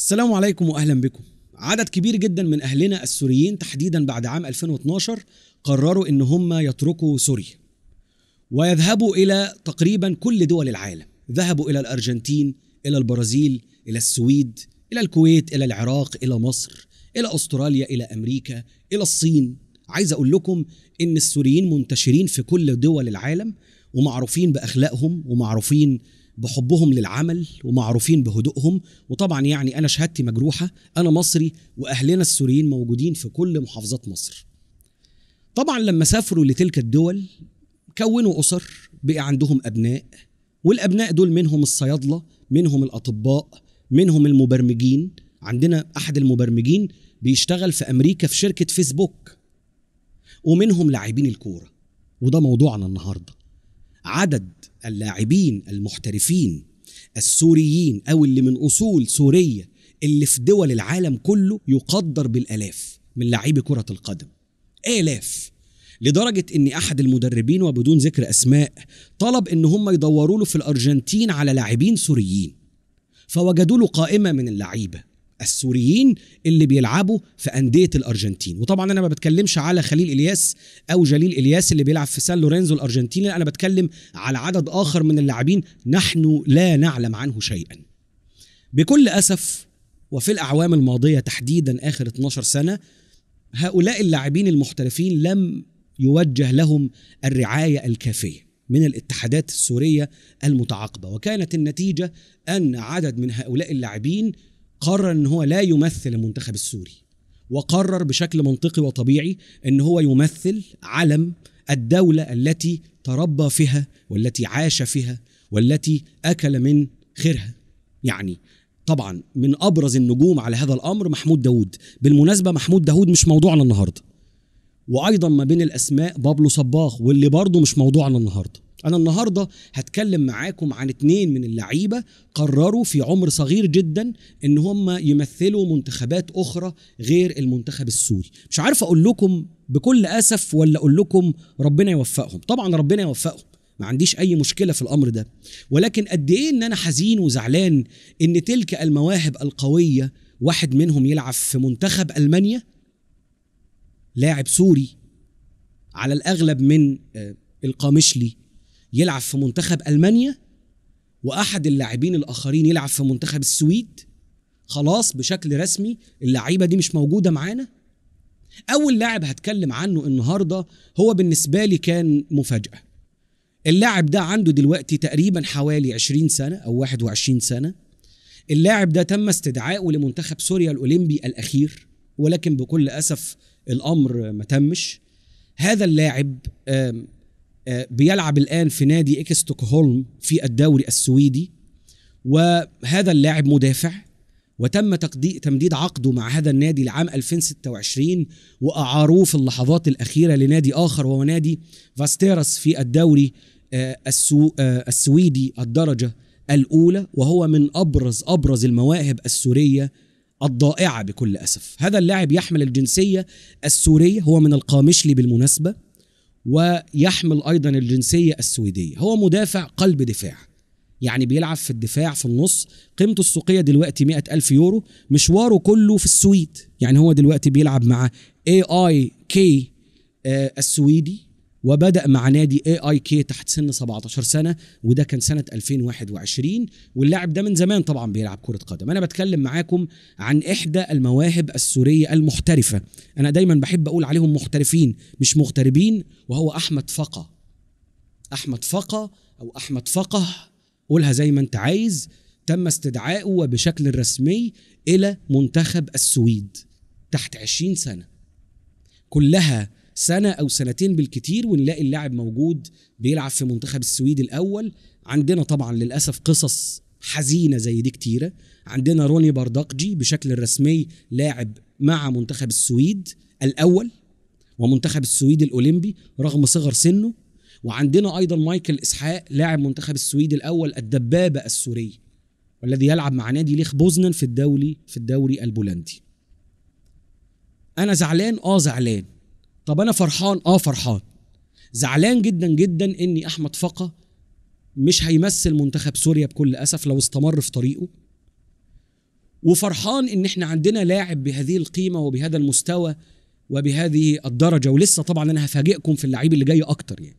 السلام عليكم واهلا بكم عدد كبير جدا من اهلنا السوريين تحديدا بعد عام 2012 قرروا ان هم يتركوا سوريا ويذهبوا الى تقريبا كل دول العالم ذهبوا الى الارجنتين الى البرازيل الى السويد الى الكويت الى العراق الى مصر الى استراليا الى امريكا الى الصين عايز اقول لكم ان السوريين منتشرين في كل دول العالم ومعروفين باخلاقهم ومعروفين بحبهم للعمل ومعروفين بهدوءهم وطبعا يعني انا شهادتي مجروحه انا مصري واهلنا السوريين موجودين في كل محافظات مصر طبعا لما سافروا لتلك الدول كونوا اسر بقى عندهم ابناء والابناء دول منهم الصيادله منهم الاطباء منهم المبرمجين عندنا احد المبرمجين بيشتغل في امريكا في شركه فيسبوك ومنهم لاعبين الكوره وده موضوعنا النهارده عدد اللاعبين المحترفين السوريين او اللي من اصول سوريه اللي في دول العالم كله يقدر بالالاف من لاعبي كره القدم الاف لدرجة أن أحد المدربين وبدون ذكر أسماء طلب أن هم يدوروا له في الأرجنتين على لاعبين سوريين فوجدوا له قائمة من اللعيبة السوريين اللي بيلعبوا في انديه الارجنتين وطبعا انا ما بتكلمش على خليل الياس او جليل الياس اللي بيلعب في سان لورينزو الارجنتيني لا انا بتكلم على عدد اخر من اللاعبين نحن لا نعلم عنه شيئا بكل اسف وفي الاعوام الماضيه تحديدا اخر 12 سنه هؤلاء اللاعبين المحترفين لم يوجه لهم الرعايه الكافيه من الاتحادات السوريه المتعاقبه وكانت النتيجه ان عدد من هؤلاء اللاعبين قرر ان هو لا يمثل المنتخب السوري وقرر بشكل منطقي وطبيعي ان هو يمثل علم الدوله التي تربى فيها والتي عاش فيها والتي اكل من خيرها يعني طبعا من ابرز النجوم على هذا الامر محمود داوود بالمناسبه محمود داوود مش موضوعنا النهارده وايضا ما بين الاسماء بابلو صباغ واللي برضه مش موضوعنا النهارده انا النهارده هتكلم معاكم عن اتنين من اللعيبه قرروا في عمر صغير جدا ان هم يمثلوا منتخبات اخرى غير المنتخب السوري مش عارف اقول لكم بكل اسف ولا اقول لكم ربنا يوفقهم طبعا ربنا يوفقهم ما عنديش اي مشكله في الامر ده ولكن قد ايه ان انا حزين وزعلان ان تلك المواهب القويه واحد منهم يلعب في منتخب المانيا لاعب سوري على الاغلب من آه، القامشلي يلعب في منتخب المانيا واحد اللاعبين الاخرين يلعب في منتخب السويد خلاص بشكل رسمي اللعيبه دي مش موجوده معانا اول لاعب هتكلم عنه النهارده هو بالنسبه لي كان مفاجاه اللاعب ده عنده دلوقتي تقريبا حوالي 20 سنه او 21 سنه اللاعب ده تم استدعائه لمنتخب سوريا الاولمبي الاخير ولكن بكل اسف الامر ما تمش هذا اللاعب آه، بيلعب الان في نادي اكستوكهولم في الدوري السويدي وهذا اللاعب مدافع وتم تمديد عقده مع هذا النادي لعام 2026 واعاروه في اللحظات الاخيره لنادي اخر وهو نادي فاستيرس في الدوري آه، السو... آه، السويدي الدرجه الاولى وهو من ابرز ابرز المواهب السوريه الضائعه بكل اسف هذا اللاعب يحمل الجنسيه السوريه هو من القامشلي بالمناسبه ويحمل ايضا الجنسيه السويديه هو مدافع قلب دفاع يعني بيلعب في الدفاع في النص قيمته السوقية دلوقتي مئة ألف يورو مشواره كله في السويد يعني هو دلوقتي بيلعب مع اي اي كي السويدي وبدأ مع نادي اي اي كي تحت سن 17 سنة وده كان سنة 2021 واللاعب ده من زمان طبعا بيلعب كرة قدم أنا بتكلم معاكم عن إحدى المواهب السورية المحترفة أنا دايما بحب أقول عليهم محترفين مش مغتربين وهو أحمد فقه أحمد فقه أو أحمد فقه قولها زي ما أنت عايز تم استدعائه وبشكل رسمي إلى منتخب السويد تحت 20 سنة كلها سنه او سنتين بالكتير ونلاقي اللاعب موجود بيلعب في منتخب السويد الاول عندنا طبعا للاسف قصص حزينه زي دي كتيره عندنا روني بردقجي بشكل رسمي لاعب مع منتخب السويد الاول ومنتخب السويد الاولمبي رغم صغر سنه وعندنا ايضا مايكل اسحاق لاعب منتخب السويد الاول الدبابه السوريه والذي يلعب مع نادي ليخ بوزنن في الدوري في الدوري البولندي انا زعلان اه زعلان طب انا فرحان اه فرحان زعلان جدا جدا اني احمد فقا مش هيمثل منتخب سوريا بكل اسف لو استمر في طريقه وفرحان ان احنا عندنا لاعب بهذه القيمه وبهذا المستوى وبهذه الدرجه ولسه طبعا انا هفاجئكم في اللعيب اللي جاي اكتر يعني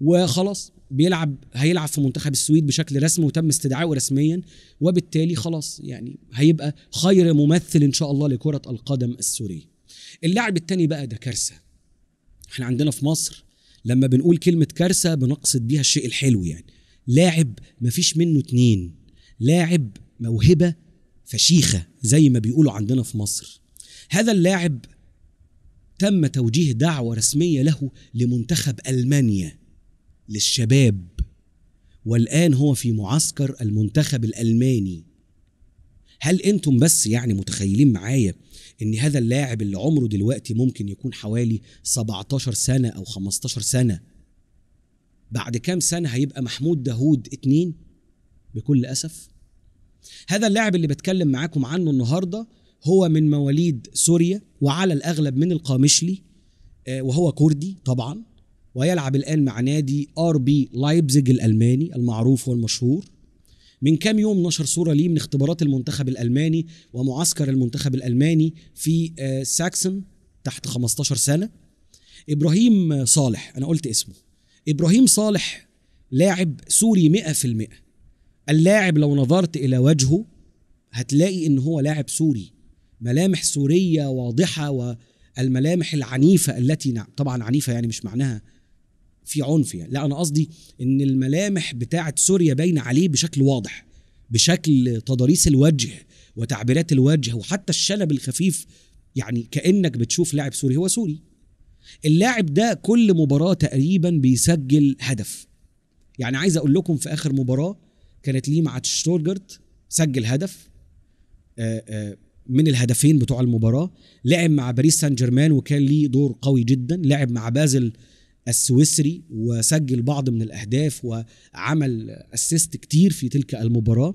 وخلاص بيلعب هيلعب في منتخب السويد بشكل رسمي وتم استدعائه رسميا وبالتالي خلاص يعني هيبقى خير ممثل ان شاء الله لكره القدم السوريه اللاعب التاني بقى ده كارثه احنا عندنا في مصر لما بنقول كلمه كارثه بنقصد بيها الشيء الحلو يعني لاعب مفيش منه اتنين لاعب موهبه فشيخه زي ما بيقولوا عندنا في مصر هذا اللاعب تم توجيه دعوه رسميه له لمنتخب المانيا للشباب والان هو في معسكر المنتخب الالماني هل انتم بس يعني متخيلين معايا ان هذا اللاعب اللي عمره دلوقتي ممكن يكون حوالي 17 سنه او 15 سنه بعد كام سنه هيبقى محمود داوود اتنين بكل اسف هذا اللاعب اللي بتكلم معاكم عنه النهارده هو من مواليد سوريا وعلى الاغلب من القامشلي آه، وهو كردي طبعا ويلعب الان مع نادي ار بي لايبزيج الالماني المعروف والمشهور من كام يوم نشر صوره ليه من اختبارات المنتخب الالماني ومعسكر المنتخب الالماني في آه، ساكسن تحت 15 سنه ابراهيم صالح انا قلت اسمه ابراهيم صالح لاعب سوري 100% اللاعب لو نظرت الى وجهه هتلاقي ان هو لاعب سوري ملامح سوريه واضحه والملامح العنيفه التي نعم، طبعا عنيفه يعني مش معناها في عنف يعني لا انا قصدي ان الملامح بتاعه سوريا باينه عليه بشكل واضح بشكل تضاريس الوجه وتعبيرات الوجه وحتى الشلب الخفيف يعني كانك بتشوف لاعب سوري هو سوري اللاعب ده كل مباراه تقريبا بيسجل هدف يعني عايز اقول لكم في اخر مباراه كانت ليه مع شتوتجارت سجل هدف آآ آه، آآ آه، من الهدفين بتوع المباراه لعب مع باريس سان جيرمان وكان ليه دور قوي جدا لعب مع بازل السويسري وسجل بعض من الأهداف وعمل أسيست كتير في تلك المباراة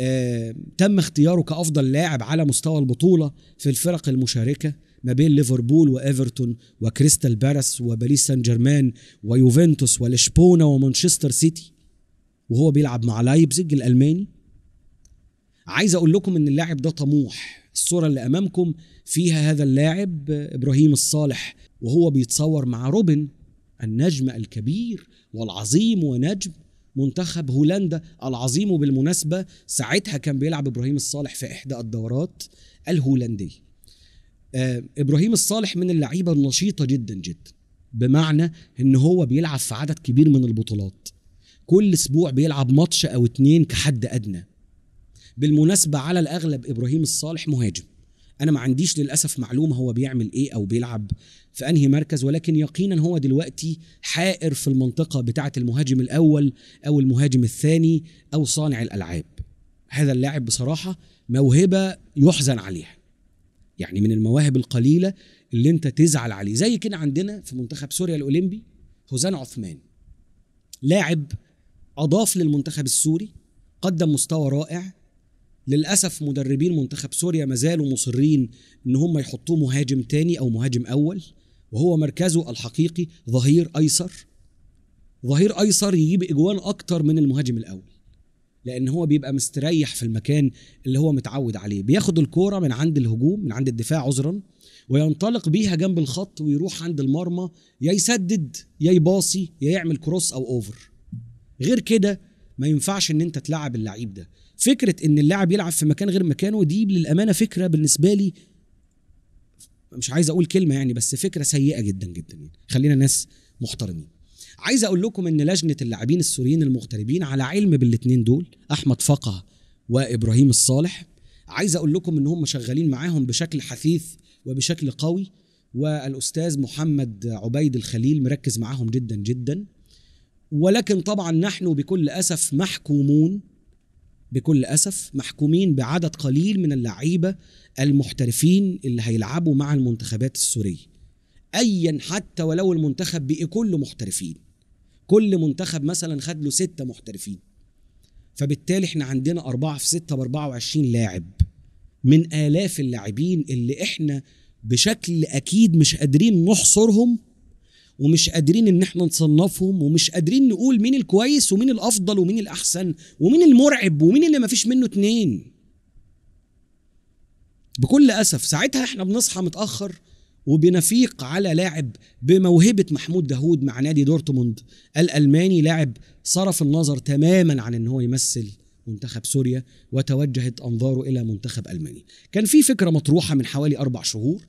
آه، تم اختياره كأفضل لاعب على مستوى البطولة في الفرق المشاركة ما بين ليفربول وايفرتون وكريستال بارس وباريس سان جيرمان ويوفنتوس ولشبونه ومانشستر سيتي وهو بيلعب مع لايبزيج الالماني عايز اقول لكم ان اللاعب ده طموح الصوره اللي امامكم فيها هذا اللاعب ابراهيم الصالح وهو بيتصور مع روبن النجم الكبير والعظيم ونجم منتخب هولندا العظيم وبالمناسبه ساعتها كان بيلعب ابراهيم الصالح في احدى الدورات الهولنديه آه، ابراهيم الصالح من اللعيبه النشيطه جدا جدا بمعنى ان هو بيلعب في عدد كبير من البطولات كل اسبوع بيلعب ماتش او اتنين كحد ادنى بالمناسبه على الاغلب ابراهيم الصالح مهاجم انا ما عنديش للاسف معلومه هو بيعمل ايه او بيلعب في انهي مركز ولكن يقينا هو دلوقتي حائر في المنطقه بتاعه المهاجم الاول او المهاجم الثاني او صانع الالعاب هذا اللاعب بصراحه موهبه يحزن عليها يعني من المواهب القليله اللي انت تزعل عليه زي كده عندنا في منتخب سوريا الاولمبي هوزان عثمان لاعب اضاف للمنتخب السوري قدم مستوى رائع للاسف مدربين منتخب سوريا ما زالوا مصرين ان هم يحطوه مهاجم تاني او مهاجم اول وهو مركزه الحقيقي ظهير ايسر ظهير ايسر يجيب اجوان اكتر من المهاجم الاول لان هو بيبقى مستريح في المكان اللي هو متعود عليه بياخد الكوره من عند الهجوم من عند الدفاع عذرا وينطلق بيها جنب الخط ويروح عند المرمى يا يسدد يا يباصي يا يعمل كروس او اوفر غير كده ما ينفعش ان انت تلعب اللعيب ده فكره ان اللاعب يلعب في مكان غير مكانه دي للامانه فكره بالنسبه لي مش عايز اقول كلمه يعني بس فكره سيئه جدا جدا يعني خلينا ناس محترمين عايز اقول لكم ان لجنه اللاعبين السوريين المغتربين على علم بالاثنين دول احمد فقه وابراهيم الصالح عايز اقول لكم ان هم شغالين معاهم بشكل حثيث وبشكل قوي والاستاذ محمد عبيد الخليل مركز معاهم جدا جدا ولكن طبعا نحن بكل اسف محكومون بكل اسف محكومين بعدد قليل من اللعيبه المحترفين اللي هيلعبوا مع المنتخبات السوريه ايا حتى ولو المنتخب بقي كله محترفين كل منتخب مثلا خد له ستة محترفين فبالتالي احنا عندنا أربعة في ستة بأربعة وعشرين لاعب من آلاف اللاعبين اللي احنا بشكل أكيد مش قادرين نحصرهم ومش قادرين ان احنا نصنفهم ومش قادرين نقول مين الكويس ومين الافضل ومين الاحسن ومين المرعب ومين اللي مفيش منه اتنين بكل اسف ساعتها احنا بنصحى متاخر وبنفيق على لاعب بموهبه محمود داهود مع نادي دورتموند الالماني لاعب صرف النظر تماما عن ان هو يمثل منتخب سوريا وتوجهت انظاره الى منتخب المانيا كان في فكره مطروحه من حوالي اربع شهور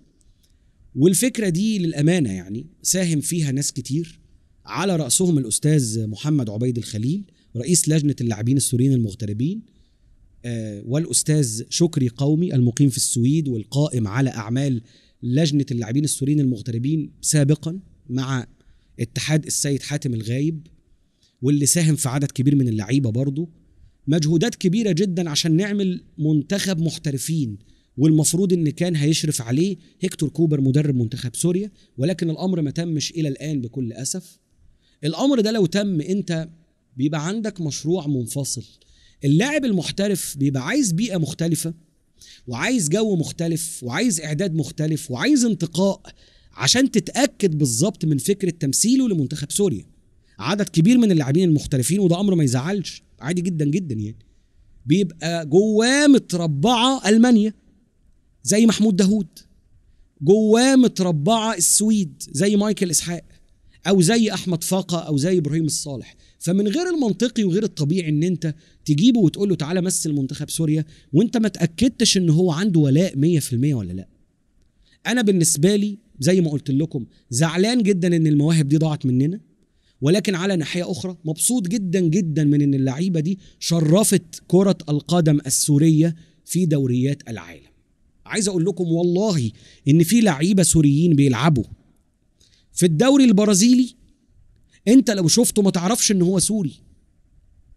والفكره دي للامانه يعني ساهم فيها ناس كتير على راسهم الاستاذ محمد عبيد الخليل رئيس لجنه اللاعبين السوريين المغتربين آه، والاستاذ شكري قومي المقيم في السويد والقائم على اعمال لجنه اللاعبين السوريين المغتربين سابقا مع اتحاد السيد حاتم الغايب واللي ساهم في عدد كبير من اللعيبه برضه مجهودات كبيره جدا عشان نعمل منتخب محترفين والمفروض ان كان هيشرف عليه هيكتور كوبر مدرب منتخب سوريا ولكن الامر ما تمش الى الان بكل اسف الامر ده لو تم انت بيبقى عندك مشروع منفصل اللاعب المحترف بيبقى عايز بيئه مختلفه وعايز جو مختلف وعايز اعداد مختلف وعايز انتقاء عشان تتاكد بالظبط من فكره تمثيله لمنتخب سوريا عدد كبير من اللاعبين المحترفين وده امر ما يزعلش عادي جدا جدا يعني بيبقى جواه متربعه المانيا زي محمود داوود جواه متربعه السويد زي مايكل اسحاق او زي احمد فاقه او زي ابراهيم الصالح فمن غير المنطقي وغير الطبيعي ان انت تجيبه وتقول له تعالى مثل منتخب سوريا وانت ما تاكدتش ان هو عنده ولاء 100% ولا لا انا بالنسبه لي زي ما قلت لكم زعلان جدا ان المواهب دي ضاعت مننا ولكن على ناحيه اخرى مبسوط جدا جدا من ان اللعيبه دي شرفت كره القدم السوريه في دوريات العالم عايز اقول لكم والله ان في لعيبه سوريين بيلعبوا في الدوري البرازيلي انت لو شفته ما تعرفش ان هو سوري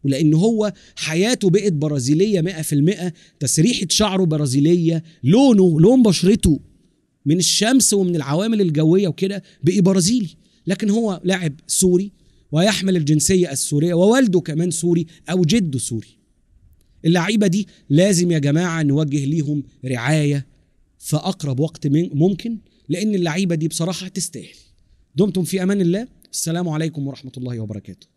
ولان هو حياته بقت برازيليه 100% تسريحه شعره برازيليه لونه لون بشرته من الشمس ومن العوامل الجويه وكده بقي برازيلي لكن هو لاعب سوري ويحمل الجنسيه السوريه ووالده كمان سوري او جده سوري اللعيبه دي لازم يا جماعه نوجه ليهم رعايه في اقرب وقت ممكن لان اللعيبه دي بصراحه تستاهل دمتم في امان الله السلام عليكم ورحمه الله وبركاته